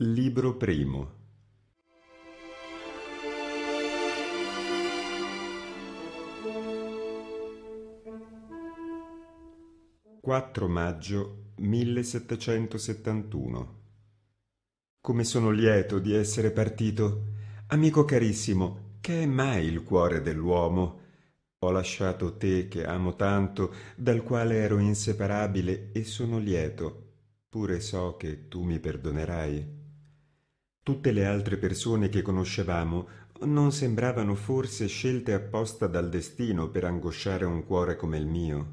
Libro primo Quattro maggio 1771 Come sono lieto di essere partito. Amico carissimo, che è mai il cuore dell'uomo? Ho lasciato te che amo tanto, dal quale ero inseparabile e sono lieto, pure so che tu mi perdonerai tutte le altre persone che conoscevamo non sembravano forse scelte apposta dal destino per angosciare un cuore come il mio.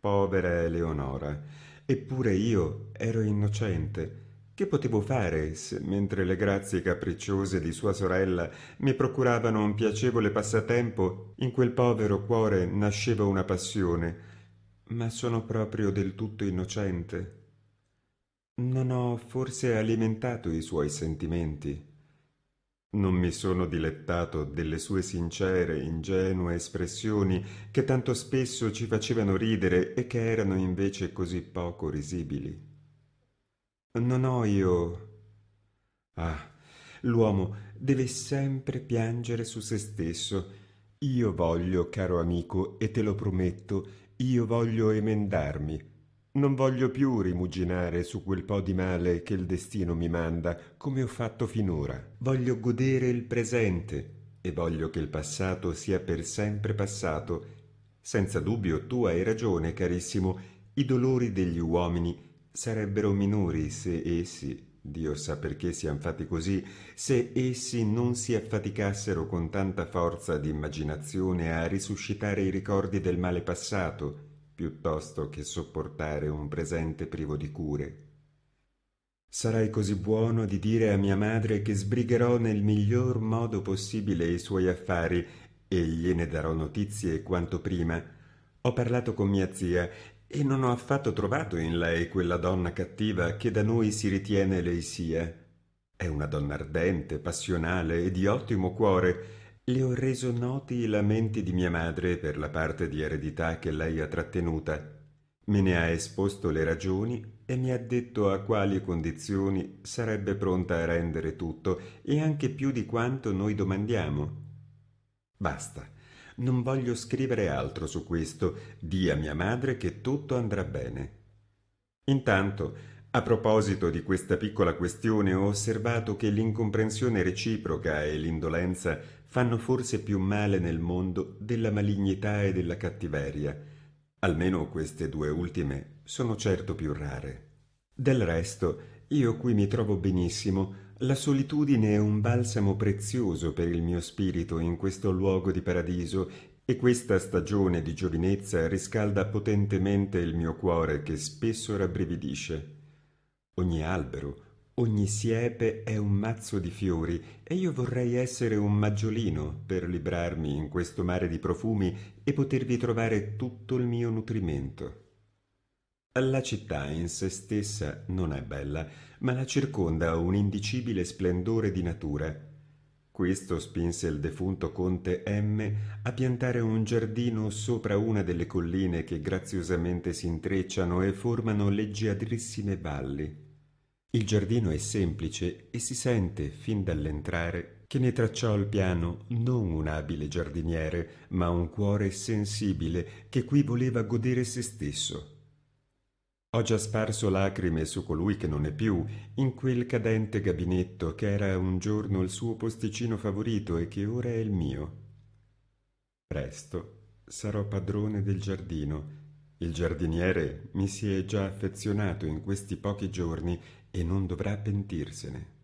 Povera Eleonora, eppure io ero innocente. Che potevo fare se, mentre le grazie capricciose di sua sorella mi procuravano un piacevole passatempo, in quel povero cuore nasceva una passione? Ma sono proprio del tutto innocente. Non ho forse alimentato i suoi sentimenti. Non mi sono dilettato delle sue sincere, ingenue espressioni che tanto spesso ci facevano ridere e che erano invece così poco risibili. Non ho io. Ah, l'uomo deve sempre piangere su se stesso. Io voglio, caro amico, e te lo prometto, io voglio emendarmi, non voglio più rimuginare su quel po' di male che il destino mi manda, come ho fatto finora. Voglio godere il presente e voglio che il passato sia per sempre passato. Senza dubbio tu hai ragione, carissimo, i dolori degli uomini sarebbero minori se essi, Dio sa perché siano fatti così, se essi non si affaticassero con tanta forza di immaginazione a risuscitare i ricordi del male passato piuttosto che sopportare un presente privo di cure. Sarai così buono di dire a mia madre che sbrigherò nel miglior modo possibile i suoi affari e gliene darò notizie quanto prima. Ho parlato con mia zia e non ho affatto trovato in lei quella donna cattiva che da noi si ritiene lei sia. È una donna ardente, passionale e di ottimo cuore, le ho reso noti i lamenti di mia madre per la parte di eredità che lei ha trattenuta. Me ne ha esposto le ragioni e mi ha detto a quali condizioni sarebbe pronta a rendere tutto e anche più di quanto noi domandiamo. Basta. Non voglio scrivere altro su questo. Dì a mia madre che tutto andrà bene. Intanto, a proposito di questa piccola questione, ho osservato che l'incomprensione reciproca e l'indolenza fanno forse più male nel mondo della malignità e della cattiveria. Almeno queste due ultime sono certo più rare. Del resto, io qui mi trovo benissimo, la solitudine è un balsamo prezioso per il mio spirito in questo luogo di paradiso e questa stagione di giovinezza riscalda potentemente il mio cuore che spesso rabbrividisce. Ogni albero, Ogni siepe è un mazzo di fiori e io vorrei essere un maggiolino per librarmi in questo mare di profumi e potervi trovare tutto il mio nutrimento. La città in sé stessa non è bella, ma la circonda un indicibile splendore di natura. Questo spinse il defunto conte M a piantare un giardino sopra una delle colline che graziosamente si intrecciano e formano leggiadrissime valli. Il giardino è semplice e si sente, fin dall'entrare, che ne tracciò il piano non un abile giardiniere, ma un cuore sensibile che qui voleva godere se stesso. Ho già sparso lacrime su colui che non è più, in quel cadente gabinetto che era un giorno il suo posticino favorito e che ora è il mio. Presto sarò padrone del giardino il giardiniere mi si è già affezionato in questi pochi giorni e non dovrà pentirsene.